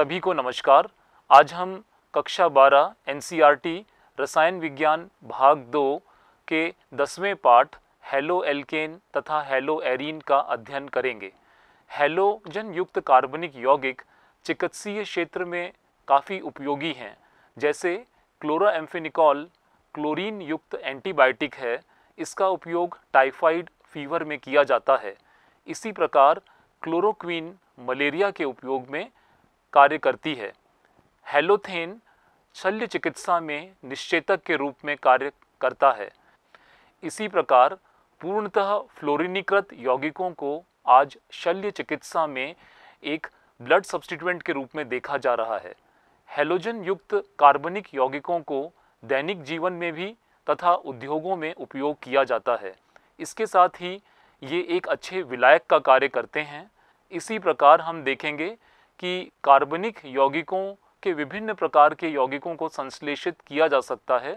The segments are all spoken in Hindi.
सभी को नमस्कार आज हम कक्षा 12 एनसीईआरटी e रसायन विज्ञान भाग दो के दसवें पाठ हेलो एल्केन तथा हेलो एरीन का अध्ययन करेंगे हेलोजन युक्त कार्बनिक यौगिक चिकित्सीय क्षेत्र में काफ़ी उपयोगी हैं जैसे क्लोराएम्फेनिकॉल क्लोरीन युक्त एंटीबायोटिक है इसका उपयोग टाइफाइड फीवर में किया जाता है इसी प्रकार क्लोरोक्वीन मलेरिया के उपयोग में कार्य करती है हेलोथेन शल्य चिकित्सा में निश्चेतक के रूप में कार्य करता है इसी प्रकार पूर्णतः फ्लोरिनीकृत यौगिकों को आज शल्य चिकित्सा में एक ब्लड सब्सटीट्यूएंट के रूप में देखा जा रहा है हेलोजन युक्त कार्बनिक यौगिकों को दैनिक जीवन में भी तथा उद्योगों में उपयोग किया जाता है इसके साथ ही ये एक अच्छे विलायक का कार्य करते हैं इसी प्रकार हम देखेंगे कि कार्बनिक यौगिकों के विभिन्न प्रकार के यौगिकों को संश्लेषित किया जा सकता है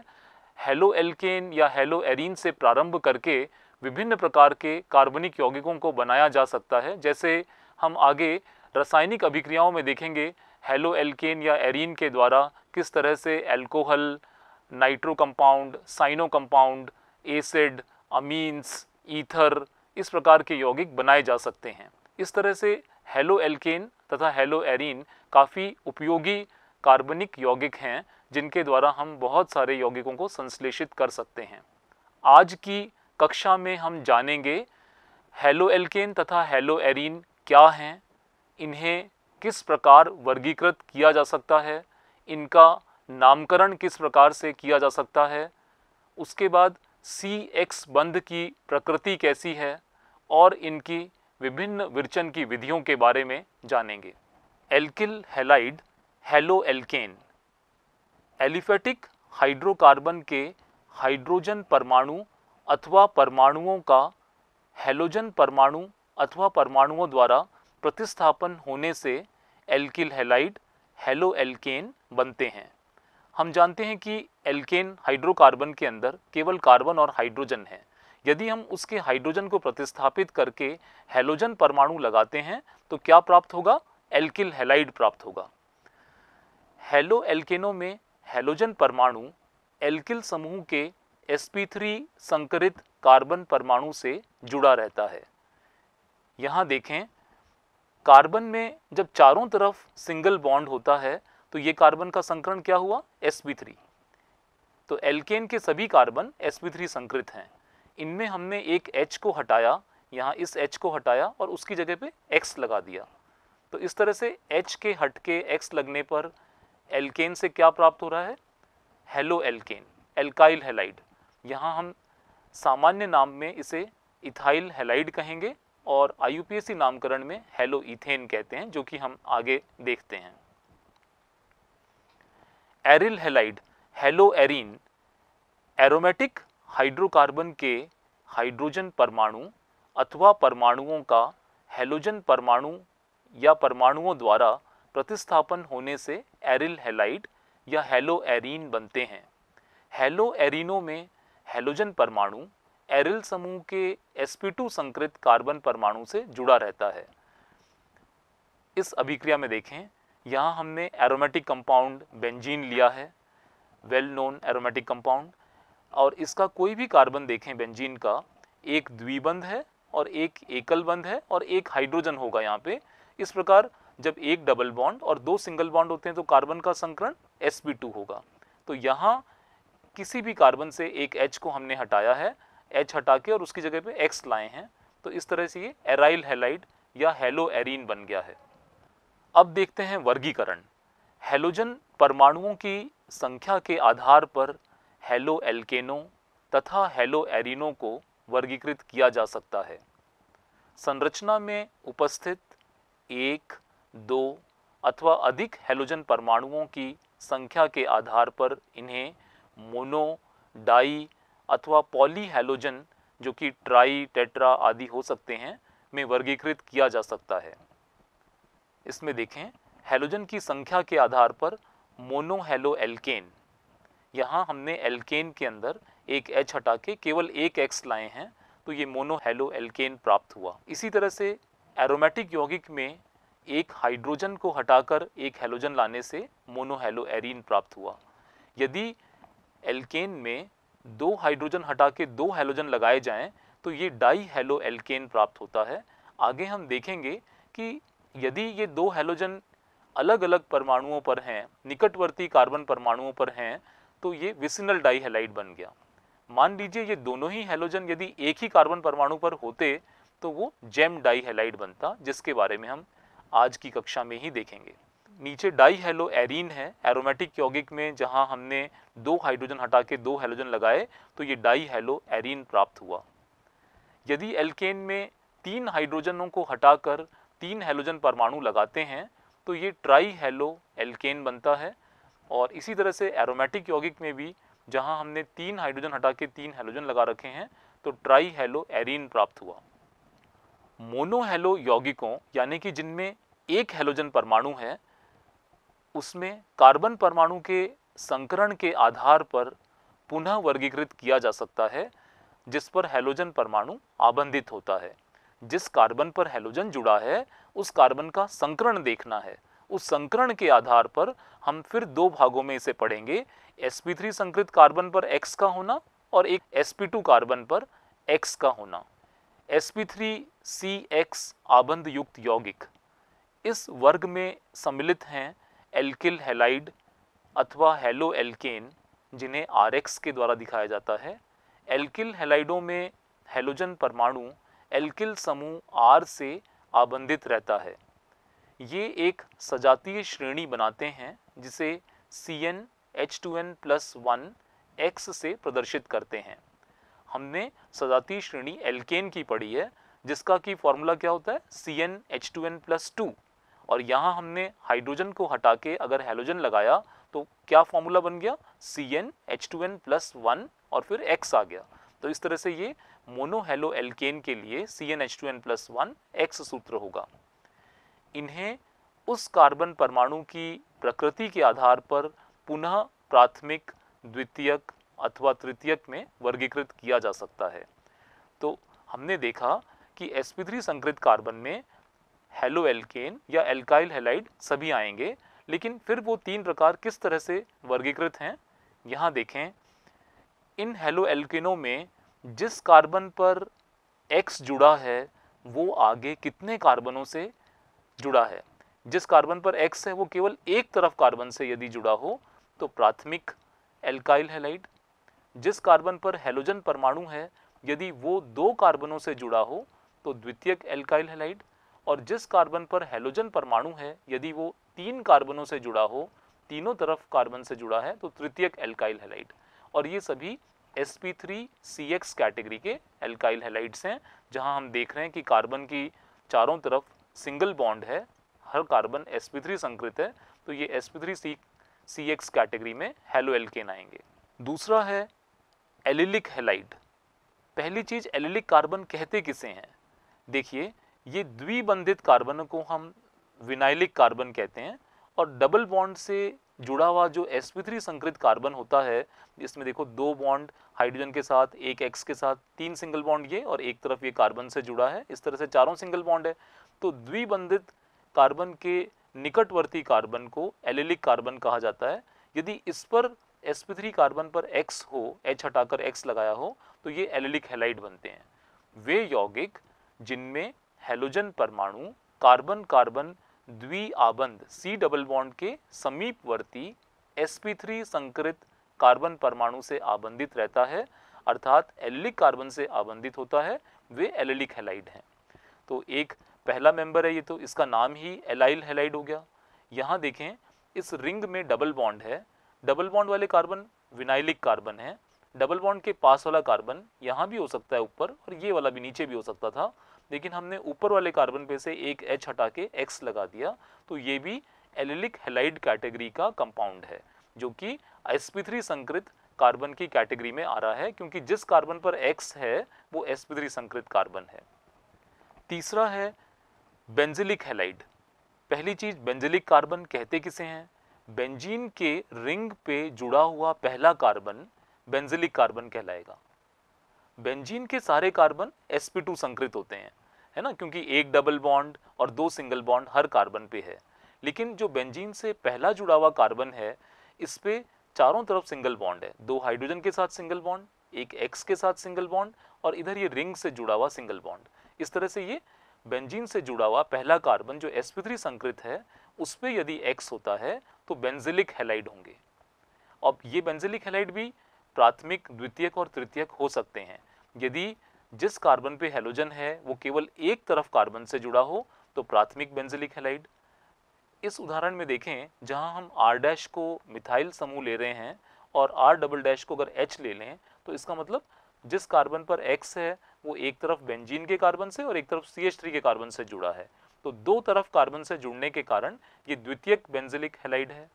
हेलो एल्केन या हेलो एरिन से प्रारंभ करके विभिन्न प्रकार के कार्बनिक यौगिकों को बनाया जा सकता है जैसे हम आगे रासायनिक अभिक्रियाओं में देखेंगे हेलो एल्केन या एरिन के द्वारा किस तरह से alcohol nitro compound cyano compound acid amines ether इस प्रकार के यौगिक बनाए जा सकते हैं इस तरह से हेलो एल्केन तथा हेलो एरिन काफ़ी उपयोगी कार्बनिक यौगिक हैं जिनके द्वारा हम बहुत सारे यौगिकों को संश्लेषित कर सकते हैं आज की कक्षा में हम जानेंगे हेलो एल्केन तथा हेलो एरिन क्या हैं इन्हें किस प्रकार वर्गीकृत किया जा सकता है इनका नामकरण किस प्रकार से किया जा सकता है उसके बाद सी एक्स बंध की प्रकृति कैसी है और इनकी विभिन्न विरचन की विधियों के बारे में जानेंगे alkyl halide haloalkane aliphatic hydrocarbon के हाइड्रोजन परमाणु अथवा परमाणुओं का हेलोजन परमाणु अथवा परमाणुओं द्वारा प्रतिस्थापन होने से एल्किल हेलाइड हेलो एल्केन बनते हैं हम जानते हैं कि एल्केन हाइड्रोकार्बन के अंदर केवल कार्बन और हाइड्रोजन है यदि हम उसके हाइड्रोजन को प्रतिस्थापित करके हेलोजन परमाणु लगाते हैं तो क्या प्राप्त होगा एल्किल हेलाइड प्राप्त होगा हेलो एल्केनो में हेलोजन परमाणु एल्किल समूह के sp3 संकरित कार्बन परमाणु से जुड़ा रहता है यहाँ देखें कार्बन में जब चारों तरफ सिंगल बॉन्ड होता है तो ये कार्बन का संकरण क्या हुआ sp3 तो एल्केन के सभी कार्बन sp3 संकृत हैं इनमें हमने एक एच को हटाया यहाँ इस एच को हटाया और उसकी जगह पे एक्स लगा दिया तो इस तरह से एच के हटके एक्स लगने पर एल्केन से क्या प्राप्त हो रहा है हेलो एल्केन एल्काइल हेलाइड यहाँ हम सामान्य नाम में इसे इथाइल हेलाइड कहेंगे और आई नामकरण में हेलो इथेन कहते हैं जो कि हम आगे देखते हैं aryl halide haloarene aromatic hydrocarbon के हाइड्रोजन परमाणु अथवा परमाणुओं का हेलोजन परमाणु या परमाणुओं द्वारा प्रतिस्थापन होने से एरिल हेलाइट या हेलो एरीन बनते हैं हेलो एरिनों में हेलोजन परमाणु एरिल समूह के sp2 संकृत कार्बन परमाणु से जुड़ा रहता है इस अभिक्रिया में देखें यहाँ हमने एरोमेटिक कंपाउंड बेंजीन लिया है वेल नोन एरोमेटिक कंपाउंड और इसका कोई भी कार्बन देखें बेंजीन का एक द्विबंध है और एक एकल बंध है और एक हाइड्रोजन होगा यहाँ पे इस प्रकार जब एक डबल बॉन्ड और दो सिंगल बॉन्ड होते हैं तो कार्बन का संकरण sp2 होगा तो यहाँ किसी भी कार्बन से एक H को हमने हटाया है H हटा के और उसकी जगह पे X लाए हैं तो इस तरह से ये एराइल हेलाइड या हेलो एरीन बन गया है अब देखते हैं वर्गीकरण हेलोजन परमाणुओं की संख्या के आधार पर हेलो एल्केनो तथा हेलो एरिनो को वर्गीकृत किया जा सकता है संरचना में उपस्थित एक दो अथवा अधिक हेलोजन परमाणुओं की संख्या के आधार पर इन्हें मोनो डाई अथवा पॉली हेलोजन जो कि ट्राई टेट्रा आदि हो सकते हैं में वर्गीकृत किया जा सकता है इसमें देखें हेलोजन की संख्या के आधार पर मोनो हेलो एल्केन यहाँ हमने एल्केन के अंदर एक एच हटा के केवल एक एक्स लाए हैं तो ये मोनोहेलो एल्केन प्राप्त हुआ इसी तरह से एरोमेटिक यौगिक में एक हाइड्रोजन को हटाकर एक हेलोजन लाने से मोनोहेलो एरिन प्राप्त हुआ यदि एल्केन में दो हाइड्रोजन हटा के दो हेलोजन लगाए जाएं तो ये डाई हेलो एल्केन प्राप्त होता है आगे हम देखेंगे कि यदि ये दो हेलोजन अलग अलग परमाणुओं पर हैं निकटवर्ती कार्बन परमाणुओं पर हैं तो ये विसिनल डाई हेलाइट बन गया मान लीजिए ये दोनों ही हेलोजन यदि एक ही कार्बन परमाणु पर होते तो वो जेम डाई हेलाइट बनता जिसके बारे में हम आज की कक्षा में ही देखेंगे नीचे डाई हेलो एरीन है एरोमेटिक यौगिक में जहां हमने दो हाइड्रोजन हटा के दो हेलोजन लगाए तो ये डाई हेलो एरीन प्राप्त हुआ यदि एल्केन में तीन हाइड्रोजनों को हटाकर तीन हेलोजन परमाणु लगाते हैं तो ये ट्राई हेलो एल्केन बनता है और इसी तरह से एरोमेटिक यौगिक में भी जहाँ हमने तीन हाइड्रोजन हटा के तीन हेलोजन लगा रखे हैं तो ट्राई हेलो एरिन प्राप्त हुआ मोनोहेलो यौगिकों यानी कि जिनमें एक हेलोजन परमाणु है उसमें कार्बन परमाणु के संकरण के आधार पर पुनः वर्गीकृत किया जा सकता है जिस पर हेलोजन परमाणु आबंधित होता है जिस कार्बन पर हेलोजन जुड़ा है उस कार्बन का संकरण देखना है उस संकरण के आधार पर हम फिर दो भागों में इसे पढ़ेंगे sp3 संकृत कार्बन पर x का होना और एक sp2 कार्बन पर x का होना sp3 sp3cx आबंध युक्त यौगिक इस वर्ग में सम्मिलित हैं एल्किल हेलाइड अथवा हेलो एल्केन जिन्हें आर के द्वारा दिखाया जाता है एल्किल हेलाइडों में हेलोजन परमाणु एल्किल समूह आर से आबंधित रहता है ये एक सजातीय श्रेणी बनाते हैं जिसे C N H two N plus one X से प्रदर्शित करते हैं हमने सजातीय श्रेणी एल्केन की पढ़ी है जिसका कि फॉर्मूला क्या होता है C N H two N plus two और यहाँ हमने हाइड्रोजन को हटा के अगर हेलोजन लगाया तो क्या फॉर्मूला बन गया C N H two N plus one और फिर एक्स आ गया तो इस तरह से ये मोनोहेलो एल्केन के लिए C N H two N plus one X सूत्र होगा इन्हें उस कार्बन परमाणु की प्रकृति के आधार पर पुनः प्राथमिक द्वितीयक अथवा तृतीयक में वर्गीकृत किया जा सकता है तो हमने देखा कि sp3 संकृत कार्बन में हेलो एल्केन या एल्काइल हेलाइड सभी आएंगे लेकिन फिर वो तीन प्रकार किस तरह से वर्गीकृत हैं यहाँ देखें इन हेलो एल्केनों में जिस कार्बन पर एक्स जुड़ा है वो आगे कितने कार्बनों से जुड़ा है जिस कार्बन पर एक्स है वो केवल एक तरफ कार्बन से यदि जुड़ा हो तो प्राथमिक एल्काइल हेलाइड जिस कार्बन पर हेलोजन परमाणु है यदि वो दो कार्बनों से जुड़ा हो तो द्वितीयक एल्काइल हेलाइड और जिस कार्बन पर हेलोजन परमाणु है यदि वो तीन कार्बनों से जुड़ा हो तीनों तरफ कार्बन से जुड़ा है तो तृतीयक एल्काइल हेलाइड और ये सभी cx कैटेगरी के एल्काइल हेलाइड्स हैं जहां हम देख रहे हैं कि कार्बन की चारों तरफ सिंगल बॉन्ड है हर कार्बन sp3 संकृत है तो ये sp3 cx कैटेगरी में हेलो एल्केन आएंगे दूसरा है एलिलिक हेलाइड पहली चीज एलिलिक कार्बन कहते किसे हैं देखिए ये द्विबंधित कार्बन को हम विनाइलिक कार्बन कहते हैं और डबल बॉन्ड से जुड़ा हुआ जो sp3 संकृत कार्बन होता है इसमें देखो दो बॉन्ड हाइड्रोजन के साथ एक एक्स के साथ तीन सिंगल बॉन्ड ये और एक तरफ ये कार्बन से जुड़ा है इस तरह से चारों सिंगल बॉन्ड है तो द्विबंधित कार्बन के निकटवर्ती कार्बन को एलिलिक कार्बन कहा जाता है यदि इस पर sp3 कार्बन पर x हो h हटाकर x लगाया हो तो ये एलिलिक हेलाइड बनते हैं वे यौगिक जिनमें हेलोजन परमाणु कार्बन कार्बन द्विआबंध C डबल बॉन्ड के समीपवर्ती sp3 संकृत कार्बन परमाणु से आबंधित रहता है अर्थात एलिलिक कार्बन से आबंधित होता है वे एलिलिक हेलाइड हैं तो एक पहला मेंबर है ये तो इसका नाम ही एलाइल हेलाइड हो गया यहाँ देखें इस रिंग में डबल बॉन्ड है डबल बॉन्ड वाले कार्बन विनाइलिक कार्बन है डबल बॉन्ड के पास वाला कार्बन यहाँ भी हो सकता है ऊपर और ये वाला भी नीचे भी हो सकता था लेकिन हमने ऊपर वाले कार्बन पे से एक एच हटा के एक्स लगा दिया तो ये भी एलिलिक हेलाइड कैटेगरी का कंपाउंड है जो कि sp3 संकृत कार्बन की कैटेगरी में आ रहा है क्योंकि जिस कार्बन पर एक्स है वो sp3 संकृत कार्बन है तीसरा है बेंजिलिक हेलाइड पहली चीज बेंजिलिक कार्बन कहते किसे हैं बेंजीन के रिंग पे जुड़ा हुआ पहला कार्बन बेंजिलिक कार्बन कहलाएगा बेंजीन के सारे कार्बन sp2 संकृत होते हैं है ना क्योंकि एक डबल बॉन्ड और दो सिंगल बॉन्ड हर कार्बन पे है लेकिन जो बेंजीन से पहला जुड़ा हुआ कार्बन है इस पे चारों तरफ सिंगल बॉन्ड है दो हाइड्रोजन के साथ सिंगल बॉन्ड एक एक्स के साथ सिंगल बॉन्ड और इधर ये रिंग से जुड़ा हुआ सिंगल बॉन्ड इस तरह से ये बेंजीन से जुड़ा हुआ पहला कार्बन जो sp3 संकृत है उस पर यदि x होता है तो बेंजिलिक हेलाइड होंगे अब ये बेंजिलिक हेलाइड भी प्राथमिक द्वितीयक और तृतीयक हो सकते हैं यदि जिस कार्बन पे हेलोजन है वो केवल एक तरफ कार्बन से जुड़ा हो तो प्राथमिक बेंजिलिक हेलाइड इस उदाहरण में देखें जहां हम आर डैश को मिथाइल समूह ले रहे हैं और आर डबल डैश को अगर एच ले लें तो इसका मतलब जिस कार्बन पर एक्स है वो एक तरफ बेंजीन के कार्बन से और एक तरफ सी के कार्बन से जुड़ा है तो दो तरफ कार्बन से जुड़ने के कारण ये द्वितीयक बेंजिलिक हेलाइड है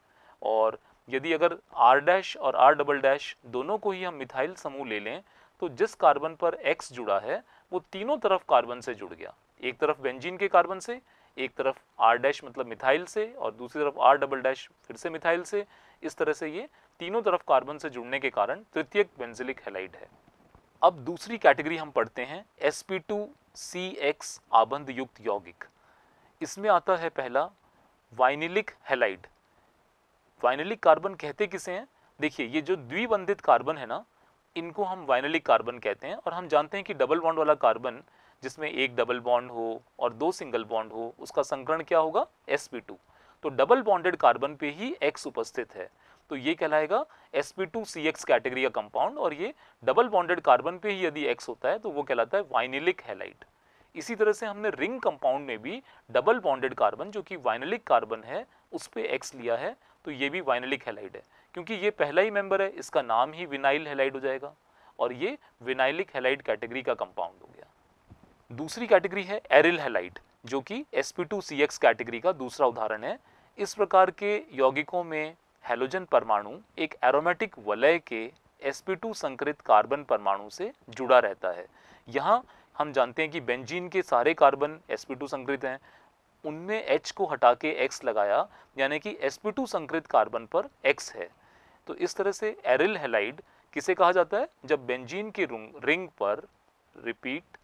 और यदि अगर आर डैश और आर डबल डैश दोनों को ही हम मिथाइल समूह ले लें तो जिस कार्बन पर एक्स जुड़ा है वो तीनों तरफ कार्बन से जुड़ गया एक तरफ बेंजीन के कार्बन से एक तरफ आर डैश मतलब मिथाइल से और दूसरी तरफ आर डबल डैश फिर से मिथाइल से इस तरह से ये तीनों तरफ कार्बन से जुड़ने के कारण तृतीयक बेंजिलिक हेलाइड है अब दूसरी कैटेगरी हम पढ़ते हैं S P two C X आबंध युक्त यौगिक इसमें आता है पहला वाइनिलिक हेलाइड वाइनिलिक कार्बन कहते किसे हैं देखिए ये जो द्विबंधित कार्बन है ना इनको हम वाइनलिक कार्बन कहते हैं और हम जानते हैं कि डबल बॉन्ड वाला कार्बन जिसमें एक डबल बॉन्ड हो और दो सिंगल बॉन्ड हो उसका संकरण क्या होगा sp2 तो डबल बॉन्डेड कार्बन पे ही x उपस्थित है तो ये कहलाएगा एस पी कैटेगरी का कंपाउंड और ये डबल बॉन्डेड कार्बन पे ही यदि x होता है तो वो कहलाता है वाइनिलिक हेलाइट इसी तरह से हमने रिंग कंपाउंड में भी डबल बॉन्डेड कार्बन जो कि वाइनिलिक कार्बन है उस पे x लिया है तो ये भी वाइनिलिक हेलाइड है क्योंकि ये पहला ही मेंबर है इसका नाम ही विनाइल हेलाइड हो जाएगा और ये विनाइलिक हेलाइड कैटेगरी का कंपाउंड हो गया दूसरी कैटेगरी है एरिल हेलाइड जो कि sp2cx कैटेगरी का दूसरा उदाहरण है इस प्रकार के यौगिकों में हेलोजन परमाणु एक एरोमेटिक वलय के sp2 संकरित कार्बन परमाणु से जुड़ा रहता है यहाँ हम जानते हैं कि बेंजीन के सारे कार्बन sp2 संकरित हैं उनमें H को हटा के एक्स लगाया यानी कि sp2 संकरित कार्बन पर X है तो इस तरह से एरिल हेलाइड किसे कहा जाता है जब बेंजीन की रिंग पर रिपीट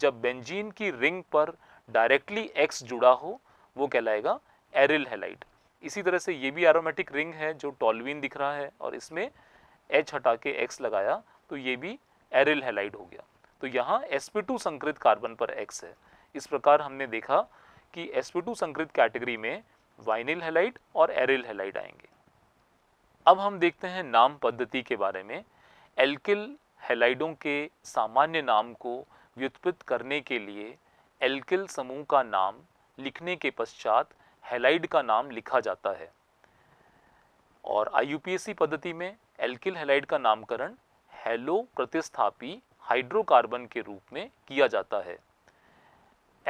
जब बेंजीन की रिंग पर डायरेक्टली X जुड़ा हो वो कहलाएगा एरिल हेलाइड इसी तरह से ये भी एरोमेटिक रिंग है जो टॉलविन दिख रहा है और इसमें एच हटा के एक्स लगाया तो ये भी एरिल हेलाइड हो गया तो यहाँ sp2 संकृत कार्बन पर एक्स है इस प्रकार हमने देखा कि sp2 संकृत कैटेगरी में वाइनिल हेलाइट और एरिल हेलाइट आएंगे अब हम देखते हैं नाम पद्धति के बारे में एल्किल हेलाइडों के सामान्य नाम को व्युत्पित करने के लिए एल्किल समूह का नाम लिखने के पश्चात हेलाइड का नाम लिखा जाता है और आई पद्धति में एल्किल हेलाइड का नामकरण हेलो प्रतिस्थापी हाइड्रोकार्बन के रूप में किया जाता है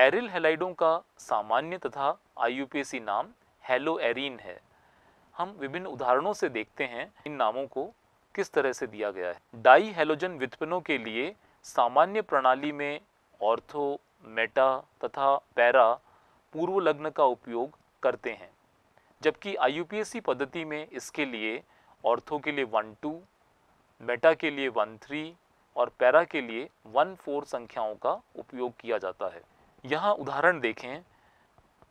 एरिल हेलाइडों का सामान्य तथा आई नाम हेलो एरिन है हम विभिन्न उदाहरणों से देखते हैं इन नामों को किस तरह से दिया गया है डाई हेलोजन व्युत्पन्नों के लिए सामान्य प्रणाली में ऑर्थो मेटा तथा पैरा पूर्व लग्न का उपयोग करते हैं जबकि आई पद्धति में इसके लिए ऑर्थो के लिए वन टू मेटा के लिए वन थ्री और पैरा के लिए वन फोर संख्याओं का उपयोग किया जाता है यहाँ उदाहरण देखें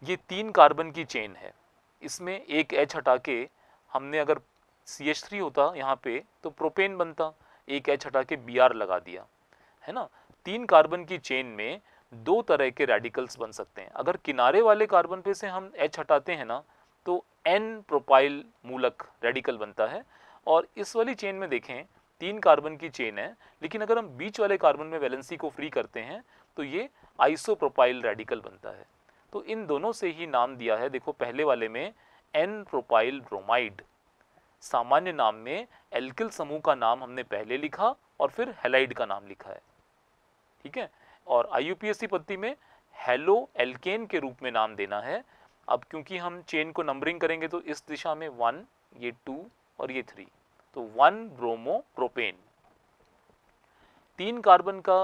ये तीन कार्बन की चेन है इसमें एक एच हटा के हमने अगर सी एच थ्री होता यहाँ पे तो प्रोपेन बनता एक एच हटा के बी आर लगा दिया है ना तीन कार्बन की चेन में दो तरह के रेडिकल्स बन सकते हैं अगर किनारे वाले कार्बन पे से हम एच हटाते हैं ना तो एन प्रोपाइल मूलक रेडिकल बनता है और इस वाली चेन में देखें तीन कार्बन की चेन है लेकिन अगर हम बीच वाले कार्बन में वैलेंसी को फ्री करते हैं तो ये आइसोप्रोपाइल रेडिकल बनता है तो इन दोनों से ही नाम दिया है देखो पहले वाले में एन प्रोपाइल ब्रोमाइड सामान्य नाम में एल्किल समूह का नाम हमने पहले लिखा और फिर हेलाइड का नाम लिखा है ठीक है और आई पद्धति में हेलो एल्केन के रूप में नाम देना है अब क्योंकि हम चेन को नंबरिंग करेंगे तो इस दिशा में वन ये टू और ये थ्री तो वन ब्रोमो प्रोपेन तीन कार्बन का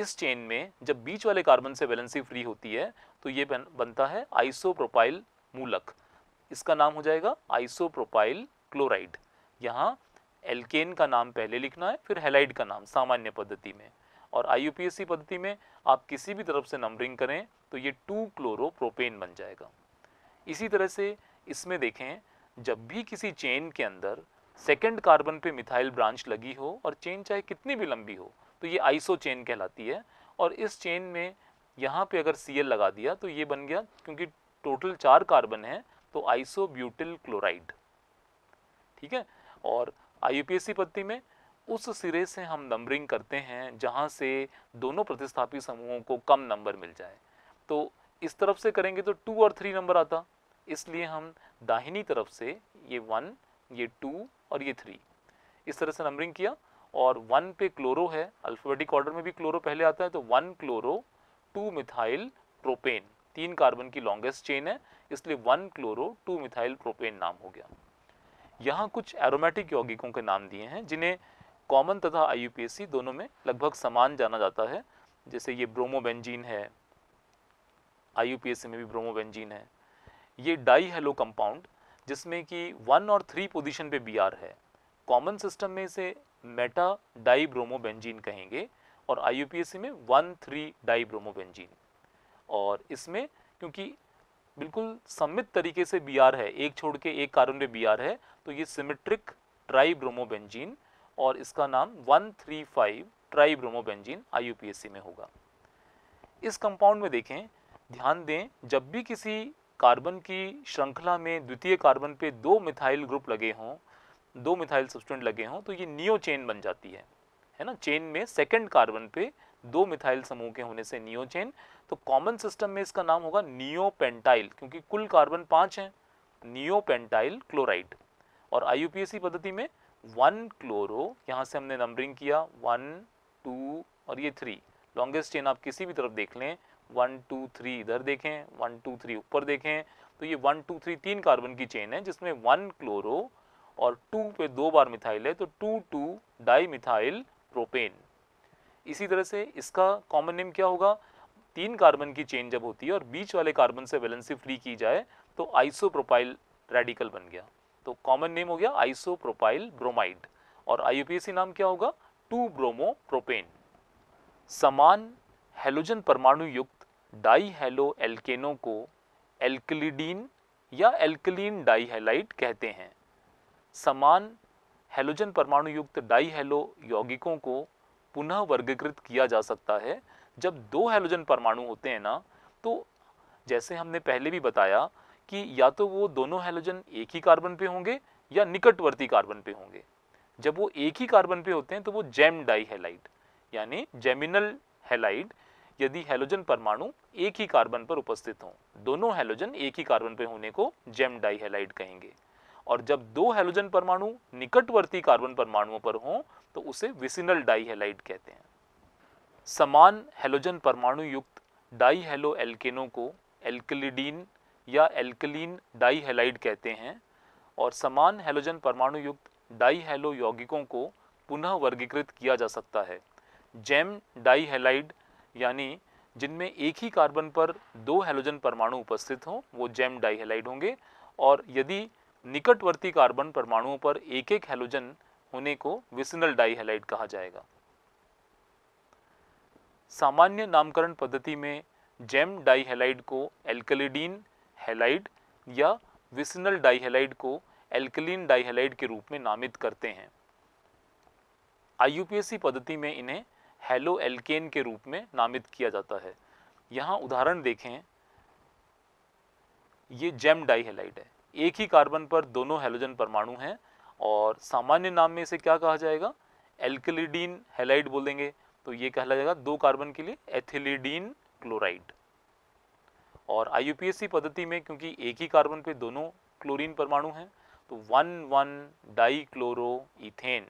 इस चेन में जब बीच वाले कार्बन से वैलेंसी फ्री होती है तो ये बन, बनता है आइसोप्रोपाइल मूलक इसका नाम हो जाएगा आइसोप्रोपाइल क्लोराइड यहाँ एल्केन का नाम पहले लिखना है फिर हेलाइड का नाम सामान्य पद्धति में और आई पद्धति में आप किसी भी तरफ से नंबरिंग करें तो ये टू क्लोरोप्रोपेन बन जाएगा इसी तरह से इसमें देखें जब भी किसी चेन के अंदर सेकेंड कार्बन पे मिथाइल ब्रांच लगी हो और चेन चाहे कितनी भी लंबी हो तो ये आइसो चेन कहलाती है और इस चेन में यहाँ पे अगर सी लगा दिया तो ये बन गया क्योंकि टोटल चार कार्बन है तो आइसो क्लोराइड ठीक है और आई पद्धति में उस सिरे से हम नंबरिंग करते हैं जहाँ से दोनों प्रतिस्थापी समूहों को कम नंबर मिल जाए तो इस तरफ से करेंगे तो टू और थ्री नंबर आता इसलिए हम दाहिनी तरफ से ये वन ये टू और ये थ्री इस तरह से नंबरिंग किया और वन पे क्लोरो है अल्फाबेटिक ऑर्डर में भी क्लोरो पहले आता है तो one chloro two methyl propane तीन कार्बन की लॉन्गेस्ट चेन है इसलिए one chloro two methyl propane नाम हो गया यहाँ कुछ एरोमेटिक यौगिकों के नाम दिए हैं जिन्हें कॉमन तथा आई दोनों में लगभग समान जाना जाता है जैसे ये ब्रोमोबेंजीन है आई में भी ब्रोमोबेंजीन है ये डाई हेलो कंपाउंड जिसमें कि वन और थ्री पोजीशन पे बी आर है कॉमन सिस्टम में इसे मेटा डाई ब्रोमोबेंजीन कहेंगे और आई में वन थ्री डाई ब्रोमोबेंजीन और इसमें क्योंकि बिल्कुल सम्मित तरीके से बी आर है एक छोड़ के एक कार्बन पे बी आर है तो ये सिमेट्रिक ट्राई ब्रोमोबेंजीन और इसका नाम 135 ट्राइब्रोमोबेंजीन आई में होगा इस कंपाउंड में देखें ध्यान दें जब भी किसी कार्बन की श्रृंखला में द्वितीय कार्बन पे दो मिथाइल ग्रुप लगे हों दो मिथाइल सब्सटेंट लगे हों तो ये नियो चेन बन जाती है है ना चेन में सेकंड कार्बन पे दो मिथाइल समूह के होने से नियो चेन तो कॉमन सिस्टम में इसका नाम होगा नियो पेंटाइल क्योंकि कुल कार्बन पाँच हैं नियो पेंटाइल क्लोराइड और आई पद्धति में वन क्लोरो यहाँ से हमने नंबरिंग किया वन टू और ये थ्री लॉन्गेस्ट चेन आप किसी भी तरफ देख लें वन टू थ्री इधर देखें वन टू थ्री ऊपर देखें तो ये वन टू थ्री तीन कार्बन की चेन है जिसमें वन क्लोरो और टू पे दो बार मिथाइल है तो two two di methyl propane इसी तरह से इसका कॉमन नेम क्या होगा तीन कार्बन की चेन जब होती है और बीच वाले कार्बन से वैलेंसी फ्री की जाए तो आइसोप्रोपाइल रेडिकल बन गया तो कॉमन नेम हो गया आइसोप्रोपाइल ब्रोमाइड और आईयूपीएसी नाम क्या होगा टू ब्रोमो प्रोपेन समान हेलोजन परमाणु युक्त डाई हेलो एल्केनों को एल्कलीडीन या एल्कलीन डाईहेलाइट कहते हैं समान हेलोजन परमाणु युक्त डाईहेलो यौगिकों को पुनः वर्गीकृत किया जा सकता है जब दो हेलोजन परमाणु होते हैं ना तो जैसे हमने पहले भी बताया कि या तो वो दोनों हेलोजन एक ही कार्बन पे होंगे या निकटवर्ती कार्बन पे होंगे जब वो एक ही कार्बन पे होते हैं तो वो जेम डाई यानी जेमिनल हेलाइट यदि हेलोजन परमाणु एक ही कार्बन पर उपस्थित हों दोनों हेलोजन एक ही कार्बन पे होने को जेम डाई हेलाइड कहेंगे और जब दो हेलोजन परमाणु निकटवर्ती कार्बन परमाणुओं पर हों तो उसे विसिनल डाई कहते हैं समान हेलोजन परमाणु युक्त डाई हेलो एल्केनों को एल्कलिडीन या एल्कलीन डाई हेलाइड कहते हैं और समान हेलोजन परमाणु युक्त डाई हेलो यौगिकों को पुनः वर्गीकृत किया जा सकता है जेम डाई हेलाइड यानी जिनमें एक ही कार्बन पर दो हेलोजन परमाणु उपस्थित हों वो जेम डाई हेलाइड होंगे और यदि निकटवर्ती कार्बन परमाणुओं पर एक एक हेलोजन होने को विसनल डाई हेलाइड कहा जाएगा सामान्य नामकरण पद्धति में जेम डाई हेलाइड को एल्कलीडीन हेलाइड या विसनल डाइहेलाइड को एल्कलिन डाइहेलाइड के रूप में नामित करते हैं आई पद्धति में इन्हें हेलो एल्केन के रूप में नामित किया जाता है यहाँ उदाहरण देखें ये जेम डाइहेलाइड है एक ही कार्बन पर दोनों हेलोजन परमाणु हैं और सामान्य नाम में इसे क्या कहा जाएगा एल्कलीडीन हेलाइड बोलेंगे तो ये कहला जाएगा दो कार्बन के लिए एथिलीडीन क्लोराइड और आई पद्धति में क्योंकि एक ही कार्बन पे दोनों क्लोरीन परमाणु हैं तो one one di chloro ethane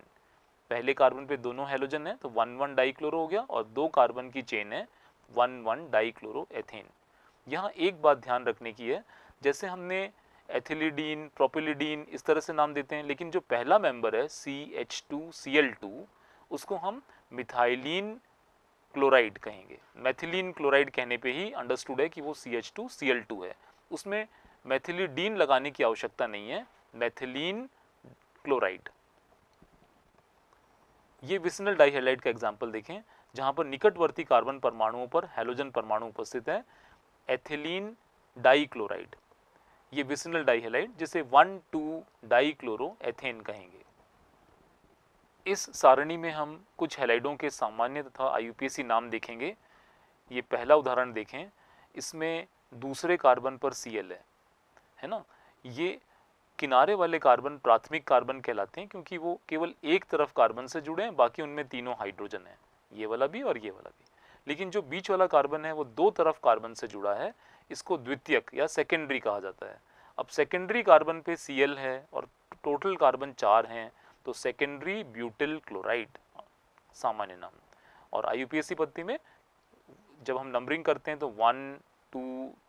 पहले कार्बन पे दोनों हेलोजन है तो वन वन डाई क्लोरो हो गया और दो कार्बन की चेन है one one di chloro ethane यहाँ एक बात ध्यान रखने की है जैसे हमने एथिलीडीन प्रोपिलीडीन इस तरह से नाम देते हैं लेकिन जो पहला मेंबर है C H two C L two उसको हम मिथाइलिन क्लोराइड कहेंगे मैथिलीन क्लोराइड कहने पे ही अंडरस्टूड है कि वो C H two C L two है उसमें मैथिलीडीन लगाने की आवश्यकता नहीं है मैथिलीन क्लोराइड ये विसनल डाइहेलाइड का एग्जाम्पल देखें जहाँ पर निकटवर्ती कार्बन परमाणुओं पर हेलोजन परमाणु उपस्थित है एथिलीन डाईक्लोराइड ये विसनल डाइहेलाइड जिसे वन टू डाईक्लोरो एथेन कहेंगे इस सारणी में हम कुछ हेलाइडों के सामान्य तथा आईयूपीएसी नाम देखेंगे ये पहला उदाहरण देखें इसमें दूसरे कार्बन पर सी है है ना ये किनारे वाले कार्बन प्राथमिक कार्बन कहलाते हैं क्योंकि वो केवल एक तरफ कार्बन से जुड़े हैं बाकी उनमें तीनों हाइड्रोजन हैं ये वाला भी और ये वाला भी लेकिन जो बीच वाला कार्बन है वो दो तरफ कार्बन से जुड़ा है इसको द्वितीयक या सेकेंडरी कहा जाता है अब सेकेंडरी कार्बन पे सी है और टोटल कार्बन चार हैं तो सेकेंडरी ब्यूटिल क्लोराइड सामान्य नाम और आई पद्धति में जब हम नंबरिंग करते हैं तो वन टू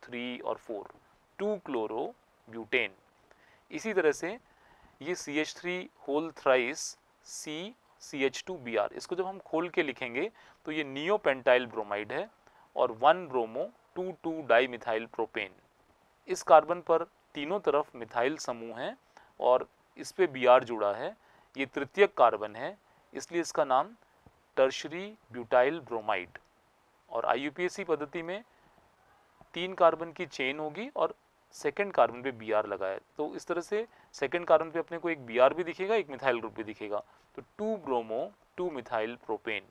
थ्री और फोर टू क्लोरो ब्यूटेन इसी तरह से ये C H three whole thrice C C H two B R इसको जब हम खोल के लिखेंगे तो ये नियो पेंटाइल ब्रोमाइड है और one bromo two two di methyl propane इस कार्बन पर तीनों तरफ मिथाइल समूह हैं और इस पर बी आर जुड़ा है ये तृतीय कार्बन है इसलिए इसका नाम टर्शरी ब्यूटाइल ब्रोमाइड और आई पद्धति में तीन कार्बन की चेन होगी और सेकेंड कार्बन पे बी आर लगाया तो इस तरह से सेकेंड कार्बन पे अपने को एक बी आर भी दिखेगा एक मिथाइल ग्रुप भी दिखेगा तो two bromo two methyl propane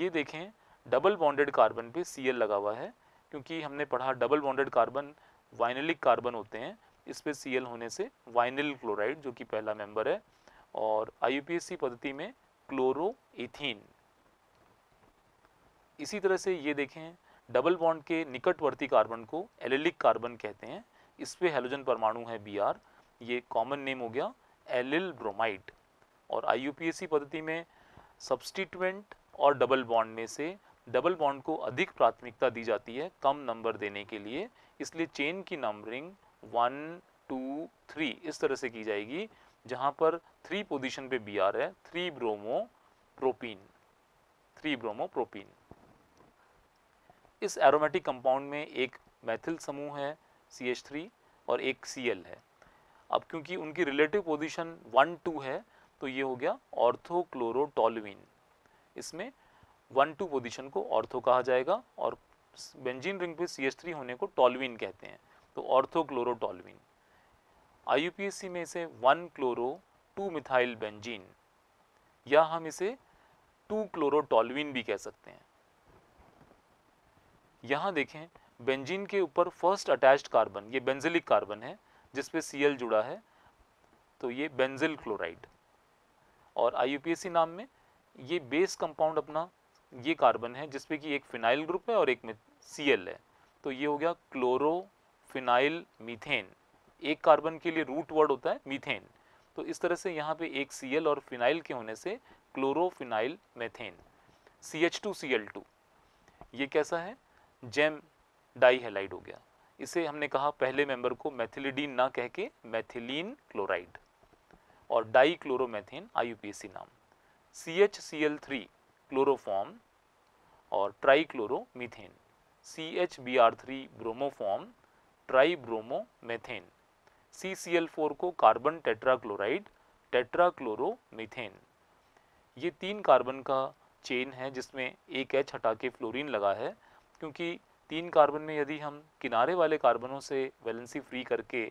ये देखें डबल बॉन्डेड कार्बन पे सी एल लगा हुआ है क्योंकि हमने पढ़ा double bonded carbon vinylic carbon होते हैं इस पे सी एल होने से वाइनल क्लोराइड जो कि पहला मेंबर है और आई पद्धति में क्लोरोइथीन इसी तरह से ये देखें डबल बॉन्ड के निकटवर्ती कार्बन को एलिलिक कार्बन कहते हैं इस पे हेलोजन परमाणु है बी आर ये कॉमन नेम हो गया एलिल ब्रोमाइड और आई पद्धति में सब्सटीटमेंट और डबल बॉन्ड में से डबल बॉन्ड को अधिक प्राथमिकता दी जाती है कम नंबर देने के लिए इसलिए चेन की नंबरिंग वन टू थ्री इस तरह से की जाएगी जहां पर थ्री पोजीशन पे बी आर है three bromo propene three bromo propene इस एरोमेटिक कंपाउंड में एक मैथिल समूह है सी एच थ्री और एक सी एल है अब क्योंकि उनकी रिलेटिव पोजीशन वन टू है तो ये हो गया ऑर्थोक्लोरोटोलविन इसमें वन टू पोजीशन को ऑर्थो कहा जाएगा और बेंजीन रिंग पे सी एच थ्री होने को टोलविन कहते हैं तो ऑर्थोक्लोरोटोलविन आई में इसे one chloro two methyl benzene या हम इसे टू क्लोरोटॉलविन भी कह सकते हैं यहां देखें बेंजीन के ऊपर फर्स्ट अटैच्ड कार्बन ये बेंजिलिक कार्बन है जिसपे सी जुड़ा है तो ये बेंजिल क्लोराइड और आई नाम में ये बेस कंपाउंड अपना ये कार्बन है जिसपे कि एक फिनाइल ग्रुप है और एक सी है तो ये हो गया क्लोरोफिनाइल मीथेन एक कार्बन के लिए रूट वर्ड होता है मीथेन तो इस तरह से यहाँ पे एक सी और फिनाइल के होने से chlorophenyl methane C H two C L two ये कैसा है जेम डाईहेलाइड हो गया इसे हमने कहा पहले मेंबर को मैथिलीडीन ना कह के मैथिलीन क्लोराइड और डाई क्लोरोमेथेन आई नाम C H C L three chloroform और tri chloromethane C H B R three bromoform tri bromomethane CCl4 को कार्बन टेट्राक्लोराइड टेट्राक्लोरोमीथेन ये तीन कार्बन का चेन है जिसमें एक एच हटा के फ्लोरिन लगा है क्योंकि तीन कार्बन में यदि हम किनारे वाले कार्बनों से वैलेंसी फ्री करके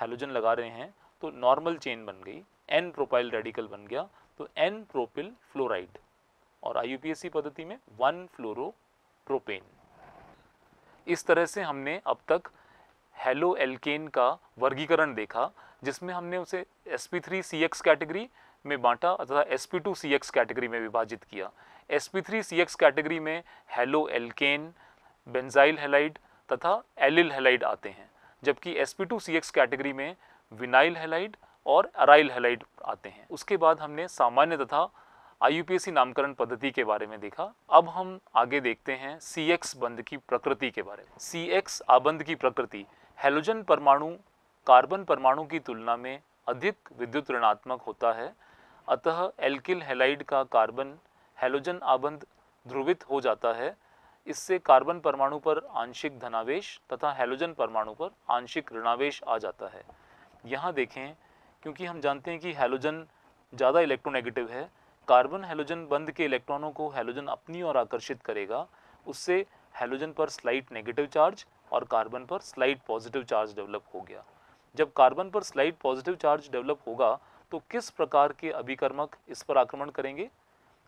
हेलोजन लगा रहे हैं तो नॉर्मल चेन बन गई एन प्रोपाइल रेडिकल बन गया तो एन प्रोपिल फ्लोराइड और आई पद्धति में वन फ्लोरो प्रोपेन इस तरह से हमने अब तक हेलो एल्केन का वर्गीकरण देखा जिसमें हमने उसे S P three C X category में बांटा तथा S P two C X category में विभाजित किया S P three C X category में हेलो एल्केन बेंजाइल हेलाइड तथा एलिल हेलाइड आते हैं जबकि S P two C X category में विनाइल हेलाइड और अराइल हेलाइड आते हैं उसके बाद हमने सामान्य तथा आई नामकरण पद्धति के बारे में देखा अब हम आगे देखते हैं सी एक्स बंद की प्रकृति के बारे में सी एक्स आबंद की प्रकृति हेलोजन परमाणु कार्बन परमाणु की तुलना में अधिक विद्युत ऋणात्मक होता है अतः एल्किल हेलाइड का कार्बन हेलोजन आबंध ध्रुवित हो जाता है इससे कार्बन परमाणु पर आंशिक धनावेश तथा हेलोजन परमाणु पर आंशिक ऋणावेश आ जाता है यहाँ देखें क्योंकि हम जानते हैं कि हेलोजन ज़्यादा इलेक्ट्रोनेगेटिव है कार्बन हेलोजन बंद के इलेक्ट्रॉनों को हेलोजन अपनी ओर आकर्षित करेगा उससे हेलोजन पर स्लाइट नेगेटिव चार्ज और कार्बन पर स्लाइड पॉजिटिव चार्ज डेवलप हो गया जब कार्बन पर स्लाइड पॉजिटिव चार्ज डेवलप होगा तो किस प्रकार के अभिकर्मक इस पर आक्रमण करेंगे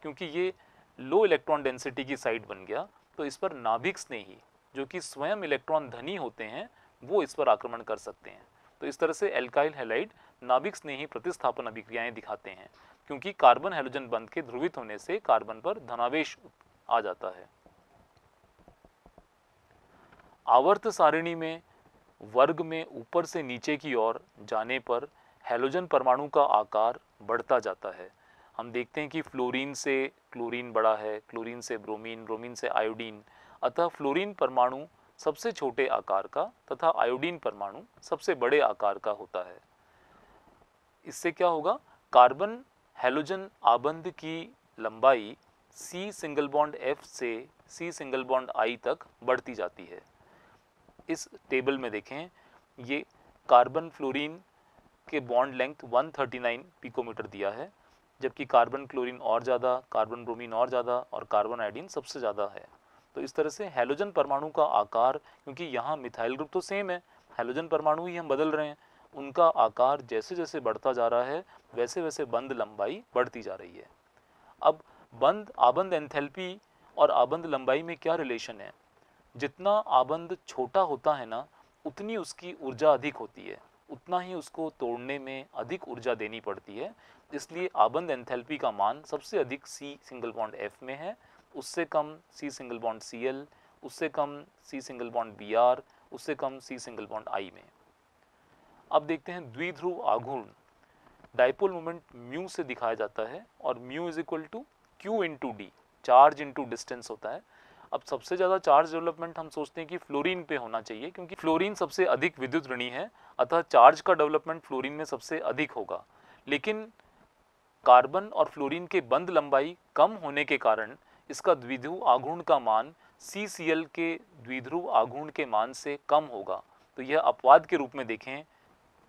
क्योंकि ये लो इलेक्ट्रॉन डेंसिटी की साइड बन गया तो इस पर नाभिक्स ने ही जो कि स्वयं इलेक्ट्रॉन धनी होते हैं वो इस पर आक्रमण कर सकते हैं तो इस तरह से एल्काइल हेलाइड नाभिक्स ने ही प्रतिस्थापन अभिक्रियाएं दिखाते हैं क्योंकि कार्बन हेलोजन बंध के ध्रुवित होने से कार्बन पर धनावेश आ जाता है आवर्त सारिणी में वर्ग में ऊपर से नीचे की ओर जाने पर हेलोजन परमाणु का आकार बढ़ता जाता है हम देखते हैं कि फ्लोरीन से क्लोरीन बड़ा है क्लोरीन से ब्रोमीन ब्रोमीन से आयोडीन अतः फ्लोरीन परमाणु सबसे छोटे आकार का तथा आयोडीन परमाणु सबसे बड़े आकार का होता है इससे क्या होगा कार्बन हेलोजन आबंध की लंबाई सी सिंगल बॉन्ड एफ से सी सिंगल बॉन्ड आई तक बढ़ती जाती है इस टेबल में देखें ये कार्बन फ्लोरीन के बॉन्ड लेंथ 139 पिकोमीटर दिया है जबकि कार्बन क्लोरीन और ज़्यादा कार्बन ब्रोमीन और ज़्यादा और कार्बन आइडीन सबसे ज़्यादा है तो इस तरह से हेलोजन परमाणु का आकार क्योंकि यहाँ मिथाइल ग्रुप तो सेम है हेलोजन परमाणु ही हम बदल रहे हैं उनका आकार जैसे जैसे बढ़ता जा रहा है वैसे वैसे बंद लंबाई बढ़ती जा रही है अब बंद आबंद एंथेल्पी और आबंद लंबाई में क्या रिलेशन है जितना आबंद छोटा होता है ना उतनी उसकी ऊर्जा अधिक होती है उतना ही उसको तोड़ने में अधिक ऊर्जा देनी पड़ती है इसलिए आबंद एंथैल्पी का मान सबसे अधिक सी सिंगल बॉन्ड एफ में है उससे कम C single bond C L उससे कम C single bond B R उससे कम सी सिंगल बॉन्ड आई में अब देखते हैं द्विध्रुव आघूर्ण डाइपोल मोमेंट म्यू से दिखाया जाता है और mu is equal to Q into D charge into distance होता है अब सबसे ज़्यादा चार्ज डेवलपमेंट हम सोचते हैं कि फ्लोरीन पे होना चाहिए क्योंकि फ्लोरीन सबसे अधिक विद्युत ऋणी है अतः चार्ज का डेवलपमेंट फ्लोरीन में सबसे अधिक होगा लेकिन कार्बन और फ्लोरीन के बंद लंबाई कम होने के कारण इसका द्विध्रुव आघूर्ण का मान सी सी एल के द्विध्रुव आघूर्ण के मान से कम होगा तो यह अपवाद के रूप में देखें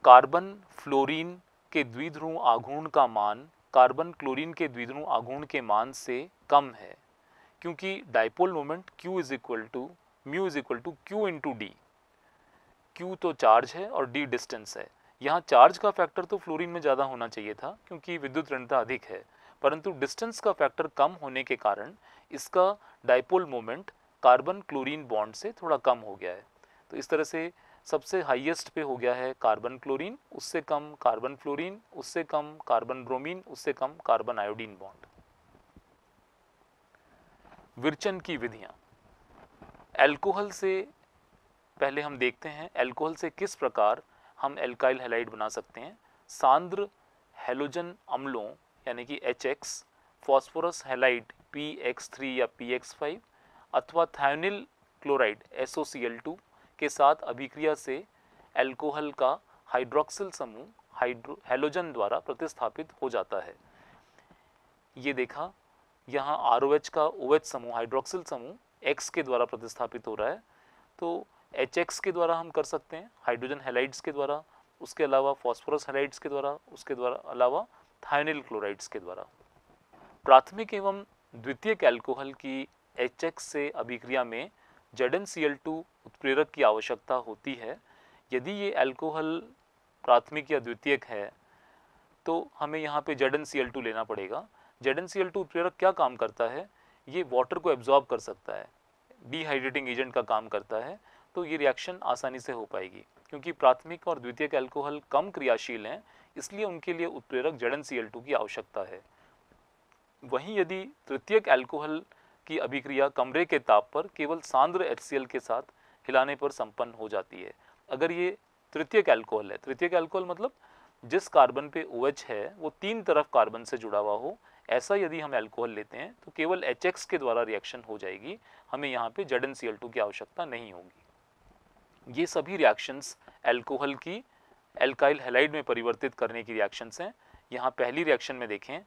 कार्बन फ्लोरीन के द्विध्रुव आघूर्ण का मान कार्बन क्लोरीन के द्विध्रुव आघूर्ण के मान से कम है क्योंकि dipole moment Q is equal to mu is equal to Q into D Q तो चार्ज है और डी डिस्टेंस है यहाँ चार्ज का फैक्टर तो फ्लोरीन में ज़्यादा होना चाहिए था क्योंकि विद्युत ऋणता अधिक है परंतु डिस्टेंस का फैक्टर कम होने के कारण इसका dipole moment carbon chlorine bond से थोड़ा कम हो गया है तो इस तरह से सबसे हाईएस्ट पे हो गया है कार्बन क्लोरीन उससे कम कार्बन फ्लोरीन उससे कम कार्बन ब्रोमीन उससे कम कार्बन आयोडीन बॉन्ड विरचन की विधियां एल्कोहल से पहले हम देखते हैं एल्कोहल से किस प्रकार हम एल्काइल हेलाइड बना सकते हैं सांद्र हेलोजन अम्लों यानी कि H X phosphorus halide P X three या पी एक्स फाइव अथवा thionyl chloride S O C L two के साथ अभिक्रिया से एल्कोहल का हाइड्रोक्सिल समूह हाइड्रो हेलोजन द्वारा प्रतिस्थापित हो जाता है ये देखा यहाँ आर ओ एच का ओ समूह हाइड्रोक्सिल समूह एक्स के द्वारा प्रतिस्थापित हो रहा है तो एच एक्स के द्वारा हम कर सकते हैं हाइड्रोजन हेलाइड्स के द्वारा उसके अलावा फॉस्फोरस हेलाइड्स के द्वारा उसके द्वारा अलावा थायोनिल क्लोराइड्स के द्वारा प्राथमिक एवं द्वितीय एल्कोहल की एच से अभिक्रिया में Z N C L two उत्प्रेरक की आवश्यकता होती है यदि ये एल्कोहल प्राथमिक या द्वितीयक है तो हमें यहाँ पे Z N C L two लेना पड़ेगा Z N C L two उत्प्रेरक क्या काम करता है ये वाटर को एब्जॉर्ब कर सकता है डिहाइड्रेटिंग एजेंट का काम करता है तो ये रिएक्शन आसानी से हो पाएगी क्योंकि प्राथमिक और द्वितीयक एल्कोहल कम क्रियाशील हैं इसलिए उनके लिए उत्प्रेरक जड़न सी की आवश्यकता है वहीं यदि तृतीयक एल्कोहल की अभिक्रिया कमरे के ताप पर केवल सांद्र एच के साथ हिलाने पर संपन्न हो जाती है अगर ये तृतीयक एल्कोहल है तृतीयक एल्कोहल मतलब जिस कार्बन पे ओ OH है वो तीन तरफ कार्बन से जुड़ा हुआ हो ऐसा यदि हम एल्कोहल लेते हैं तो केवल एच के द्वारा रिएक्शन हो जाएगी हमें यहाँ पे जडन सी की आवश्यकता नहीं होगी ये सभी रिएक्शंस एल्कोहल की एल्काइल हेलाइड में परिवर्तित करने की रिएक्शंस हैं यहाँ पहली रिएक्शन में देखें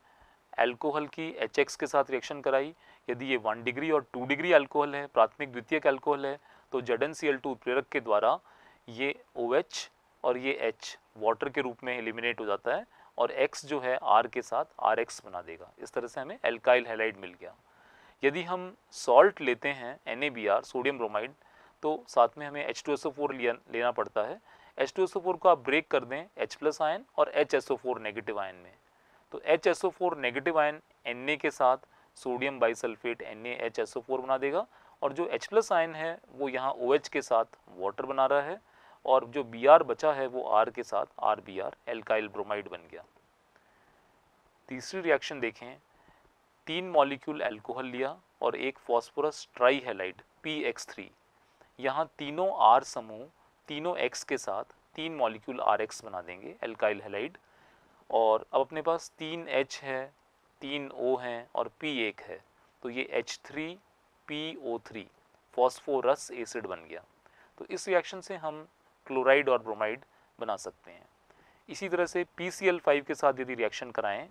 एल्कोहल की एच के साथ रिएक्शन कराई यदि ये वन डिग्री और टू डिग्री एल्कोहल है प्राथमिक द्वितीयक एल्कोहल है तो जडन सी उत्प्रेरक के द्वारा ये ओ OH और ये एच वाटर के रूप में एलिमिनेट हो जाता है और एक्स जो है आर के साथ आर एक्स बना देगा इस तरह से हमें एल्काइल हेलाइड मिल गया यदि हम सॉल्ट लेते हैं एन सोडियम ब्रोमाइड तो साथ में हमें H two S O four लेना पड़ता है H two S O four को आप ब्रेक कर दें एच प्लस आयन और H S O four negative ion में तो H S O four negative ion N A के साथ sodium bisulphate N H S O four बना देगा और जो एच प्लस आयन है वो यहाँ ओ OH एच के साथ वाटर बना रहा है और जो बी आर बचा है वो आर के साथ R B R alkyl bromide बन गया तीसरी रिएक्शन देखें तीन मॉलिक्यूल एल्कोहल लिया और एक phosphorus tri halide P X three यहाँ तीनों आर समूह तीनों एक्स के साथ तीन मॉलिक्यूल आर एक्स बना देंगे एल्काइल हेलाइड और अब अपने पास तीन एच है तीन ओ हैं और पी एक है तो ये H three P O three phosphorus acid बन गया तो इस रिएक्शन से हम क्लोराइड और ब्रोमाइड बना सकते हैं इसी तरह से पी के साथ यदि रिएक्शन कराएं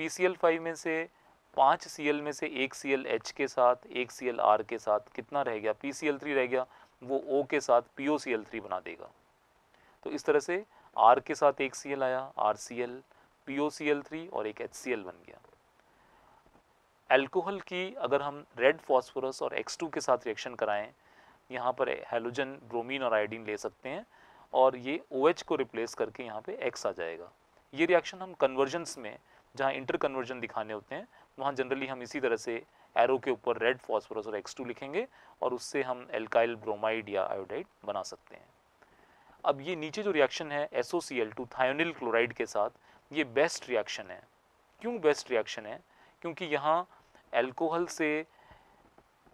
पी में से पाँच सी में से एक सी के साथ एक सी के साथ कितना रह गया पी रह गया वो ओ के साथ पी ओ बना देगा तो इस तरह से आर के साथ एक सी आया R C L P O C L three और एक एच सी एल बन गया एल्कोहल की अगर हम रेड फॉस्फोरस और एक्स टू के साथ रिएक्शन कराएं यहाँ पर हेलोजन ब्रोमीन और आयोडीन ले सकते हैं और ये ओ OH को रिप्लेस करके यहाँ पे एक्स आ जाएगा ये रिएक्शन हम कन्वर्जन्स में जहाँ इंटर कन्वर्जन दिखाने होते हैं वहाँ जनरली हम इसी तरह से एरो के ऊपर रेड फॉस्फोरस और एक्स टू लिखेंगे और उससे हम एल्काइल ब्रोमाइड या आयोडाइड बना सकते हैं अब ये नीचे जो रिएक्शन है S O C L two thionyl chloride के साथ ये बेस्ट रिएक्शन है क्यों बेस्ट रिएक्शन है क्योंकि यहाँ एल्कोहल से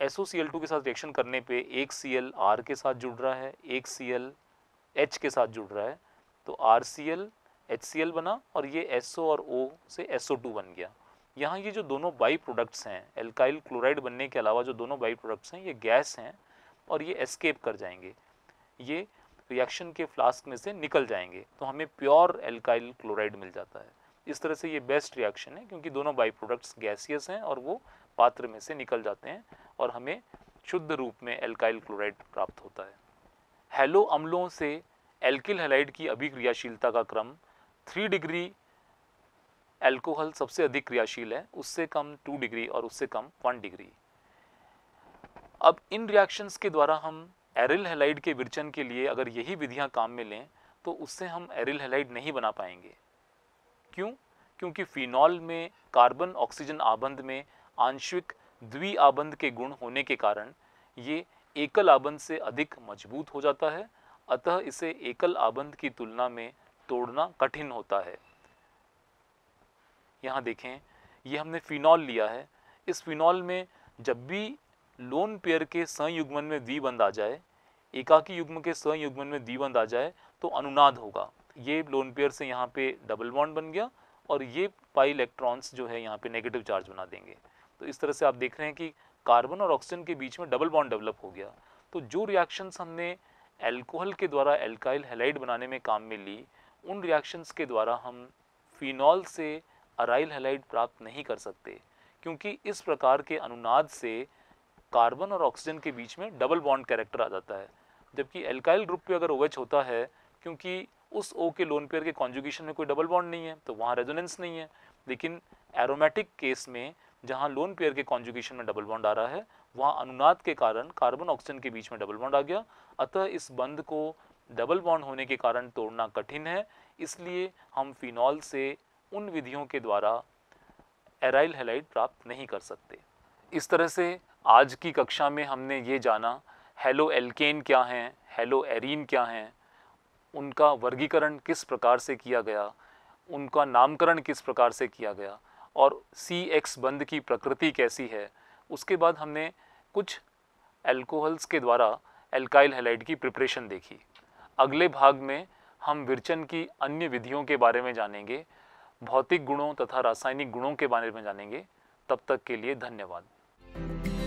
S O C L two के साथ रिएक्शन करने पे एक सी एल आर के साथ जुड़ रहा है एक सी एल एच के साथ जुड़ रहा है तो R C L H C L बना और ये एस ओ और ओ से एस ओ टू बन गया यहाँ ये जो दोनों बाई प्रोडक्ट्स हैं एल्काइल क्लोराइड बनने के अलावा जो दोनों बाई प्रोडक्ट्स हैं ये गैस हैं और ये एस्केप कर जाएंगे ये रिएक्शन के फ्लास्क में से निकल जाएंगे तो हमें प्योर एल्काइल क्लोराइड मिल जाता है इस तरह से ये बेस्ट रिएक्शन है क्योंकि दोनों बाई प्रोडक्ट्स गैसियस हैं और वो पात्र में से निकल जाते हैं और हमें शुद्ध रूप में एल्काइल क्लोराइड प्राप्त होता है हेलो अम्लों से एल्किल हेलाइड की अभिक्रियाशीलता का क्रम थ्री डिग्री एल्कोहल सबसे अधिक क्रियाशील है उससे कम टू डिग्री और उससे कम वन डिग्री अब इन रिएक्शंस के द्वारा हम एरिल हेलाइड के विरचन के लिए अगर यही विधियां काम में लें तो उससे हम एरिल हेलाइड नहीं बना पाएंगे क्यों क्योंकि फिनॉल में कार्बन ऑक्सीजन आबंध में आंशिक द्वि आबंध के गुण होने के कारण ये एकल आबंध से अधिक मजबूत हो जाता है अतः इसे एकल आबंध की तुलना में तोड़ना कठिन होता है यहाँ देखें ये हमने फिनॉल लिया है इस फिनॉल में जब भी लोन पेयर के संयुग्मन में द्विबंध आ जाए एकाकी युग्म के संयुग्मन में द्विबंध आ जाए तो अनुनाद होगा ये लोन पेयर से यहाँ पे डबल बॉन्ड बन गया और ये पाई इलेक्ट्रॉन्स जो है यहाँ पे नेगेटिव चार्ज बना देंगे तो इस तरह से आप देख रहे हैं कि कार्बन और ऑक्सीजन के बीच में डबल बॉन्ड डेवलप हो गया तो जो रिएक्शंस हमने एल्कोहल के द्वारा एल्काइल हेलाइड बनाने में काम में ली उन रिएक्शंस के द्वारा हम फिनॉल से अराइल हेलाइड प्राप्त नहीं कर सकते क्योंकि इस प्रकार के अनुनाद से कार्बन और ऑक्सीजन के बीच में डबल बॉन्ड कैरेक्टर आ जाता है जबकि एल्काइल ग्रुप पे अगर ओएच होता है क्योंकि उस ओ के लोन पेयर के कॉन्जुगेशन में कोई डबल बॉन्ड नहीं है तो वहाँ रेजोनेंस नहीं है लेकिन एरोमेटिक केस में जहाँ लोन पेयर के कॉन्जुगेशन में डबल बॉन्ड आ रहा है वहाँ अनुनाद के कारण कार्बन ऑक्सीजन के बीच में डबल बॉन्ड आ गया अतः इस बंद को डबल बॉन्ड होने के कारण तोड़ना कठिन है इसलिए हम फिनॉल से उन विधियों के द्वारा एराइल हेलाइड प्राप्त नहीं कर सकते इस तरह से आज की कक्षा में हमने ये जाना हेलो एल्केन क्या हैं हेलो एरीन क्या हैं उनका वर्गीकरण किस प्रकार से किया गया उनका नामकरण किस प्रकार से किया गया और सी एक्स बंद की प्रकृति कैसी है उसके बाद हमने कुछ एल्कोहल्स के द्वारा एल्काइल हेलाइड की प्रिपरेशन देखी अगले भाग में हम विरचन की अन्य विधियों के बारे में जानेंगे भौतिक गुणों तथा रासायनिक गुणों के बारे में जानेंगे तब तक के लिए धन्यवाद